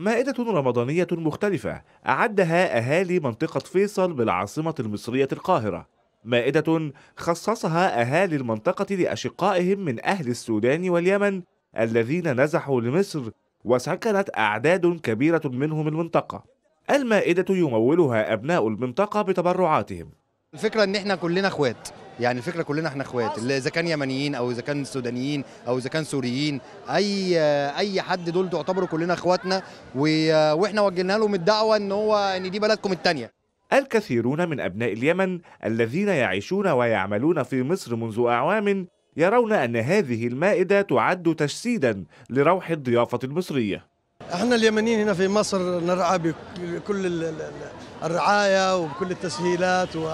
مائدة رمضانية مختلفة أعدها أهالي منطقة فيصل بالعاصمة المصرية القاهرة مائدة خصصها أهالي المنطقة لأشقائهم من أهل السودان واليمن الذين نزحوا لمصر وسكنت أعداد كبيرة منهم المنطقة المائدة يمولها أبناء المنطقة بتبرعاتهم الفكرة إن إحنا كلنا إخوات يعني الفكره كلنا احنا اخوات اذا كان يمنيين او اذا كان سودانيين او اذا كان سوريين اي اي حد دول تعتبروا كلنا اخواتنا واحنا وجهنا لهم الدعوه ان هو ان دي بلدكم الثانيه الكثيرون من ابناء اليمن الذين يعيشون ويعملون في مصر منذ اعوام يرون ان هذه المائده تعد تجسيدا لروح الضيافه المصريه احنا اليمنيين هنا في مصر نرعى بكل الرعايه وبكل التسهيلات و...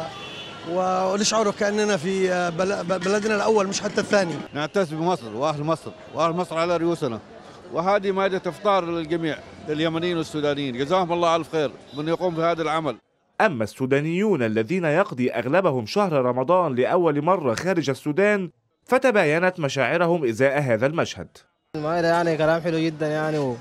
ونشعر كاننا في آه، بلدنا الاول مش حتى الثاني. نعتز بمصر واهل مصر واهل مصر على رؤوسنا. وهذه مادة إفطار للجميع لليمنيين والسودانيين جزاهم الله ألف خير من يقوم بهذا العمل أما السودانيون الذين يقضي أغلبهم شهر رمضان لأول مرة خارج السودان فتباينت مشاعرهم إزاء هذا المشهد المائدة يعني كلام حلو جدا يعني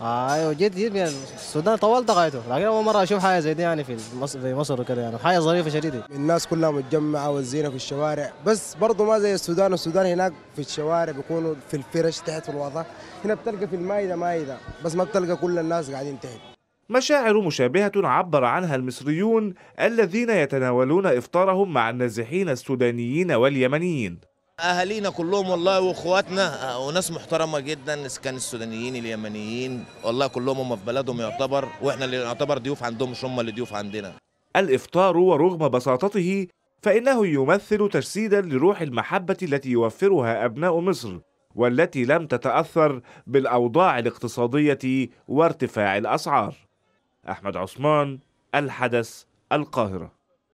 ايوه جد جد يعني السودان طولت غايته لكن اول مره اشوف حاجه زي دي يعني في مصر في مصر وكذا يعني حاجه ظريفه شديده الناس كلها متجمعه والزينه في الشوارع بس برضه ما زي السودان السودان هناك في الشوارع بيكونوا في الفرش تحت في الوضع هنا بتلقى في المايده مايده بس ما بتلقى كل الناس قاعدين تحت مشاعر مشابهة عبر عنها المصريون الذين يتناولون إفطارهم مع النازحين السودانيين واليمنيين اهالينا كلهم والله واخواتنا آه، وناس محترمه جدا اذا كان السودانيين اليمنيين والله كلهم هم في بلدهم يعتبر واحنا اللي نعتبر ضيوف عندهم مش هم اللي ضيوف عندنا الافطار ورغم بساطته فانه يمثل تجسيدا لروح المحبه التي يوفرها ابناء مصر والتي لم تتاثر بالاوضاع الاقتصاديه وارتفاع الاسعار احمد عثمان الحدث القاهره